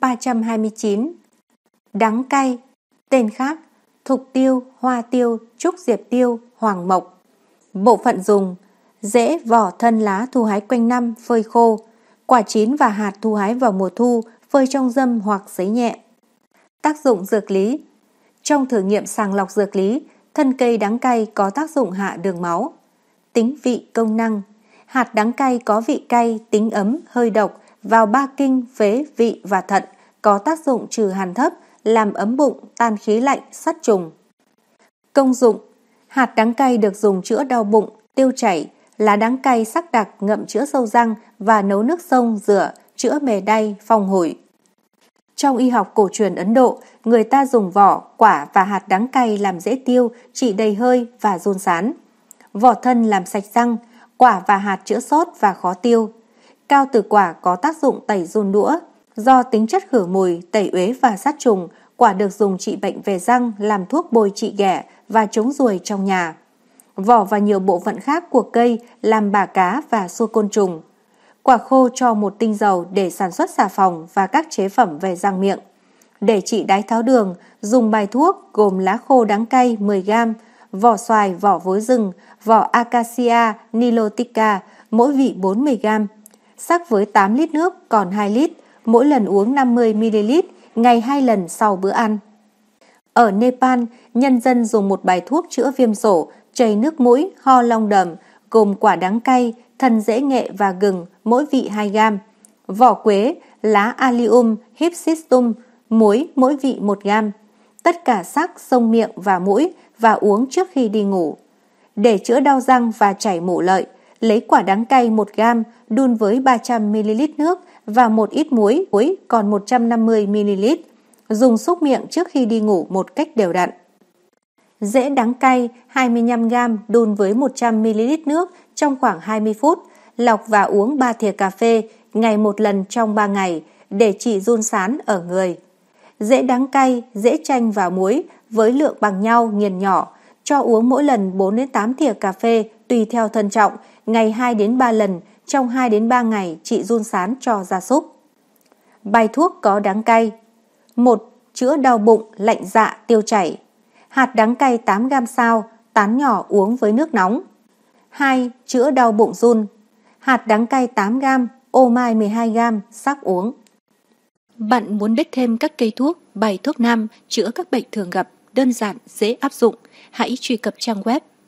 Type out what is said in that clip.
329 Đắng cay Tên khác Thục tiêu, hoa tiêu, trúc diệp tiêu, hoàng mộc Bộ phận dùng Rễ, vỏ, thân, lá thu hái quanh năm, phơi khô Quả chín và hạt thu hái vào mùa thu Phơi trong dâm hoặc giấy nhẹ Tác dụng dược lý Trong thử nghiệm sàng lọc dược lý Thân cây đắng cay có tác dụng hạ đường máu Tính vị công năng Hạt đắng cay có vị cay, tính ấm, hơi độc vào ba kinh phế, vị và thận, có tác dụng trừ hàn thấp, làm ấm bụng, tan khí lạnh, sát trùng. Công dụng Hạt đắng cay được dùng chữa đau bụng, tiêu chảy, lá đắng cay sắc đặc ngậm chữa sâu răng và nấu nước sông rửa, chữa mề đay, phòng hổi. Trong y học cổ truyền Ấn Độ, người ta dùng vỏ, quả và hạt đắng cay làm dễ tiêu, trị đầy hơi và run sán. Vỏ thân làm sạch răng, quả và hạt chữa sốt và khó tiêu. Cao tử quả có tác dụng tẩy run đũa, do tính chất khử mùi, tẩy uế và sát trùng, quả được dùng trị bệnh về răng, làm thuốc bôi trị ghẻ và chống ruồi trong nhà. Vỏ và nhiều bộ phận khác của cây làm bà cá và xua côn trùng. Quả khô cho một tinh dầu để sản xuất xà phòng và các chế phẩm về răng miệng. Để trị đái tháo đường, dùng bài thuốc gồm lá khô đắng cay 10g, vỏ xoài, vỏ vối rừng, vỏ acacia nilotica, mỗi vị 40g sắc với 8 lít nước còn 2 lít, mỗi lần uống 50ml, ngày 2 lần sau bữa ăn. Ở Nepal, nhân dân dùng một bài thuốc chữa viêm sổ, chảy nước mũi, ho long đầm, gồm quả đắng cay, thân dễ nghệ và gừng, mỗi vị 2 gam, vỏ quế, lá allium, hipsistum, muối mỗi vị 1 gam, tất cả sắc, sông miệng và mũi và uống trước khi đi ngủ. Để chữa đau răng và chảy mủ lợi, lấy quả đắng cay 1 gam đun với 300ml nước và một ít muối muối còn 150ml. Dùng xúc miệng trước khi đi ngủ một cách đều đặn. Dễ đắng cay 25 gam đun với 100ml nước trong khoảng 20 phút, lọc và uống 3 thìa cà phê ngày một lần trong 3 ngày để trị run sán ở người. Dễ đắng cay, dễ chanh và muối với lượng bằng nhau nghiền nhỏ, cho uống mỗi lần 4 đến 8 thìa cà phê tùy theo thân trọng, ngày 2 đến 3 lần, trong 2 đến 3 ngày chị run sán cho gia súc. Bài thuốc có đắng cay. 1. Chữa đau bụng, lạnh dạ, tiêu chảy. Hạt đắng cay 8 gam sao, tán nhỏ uống với nước nóng. 2. Chữa đau bụng run. Hạt đắng cay 8 gam, ô mai 12 gam, sắc uống. Bạn muốn biết thêm các cây thuốc, bài thuốc nam chữa các bệnh thường gặp, đơn giản, dễ áp dụng, hãy truy cập trang web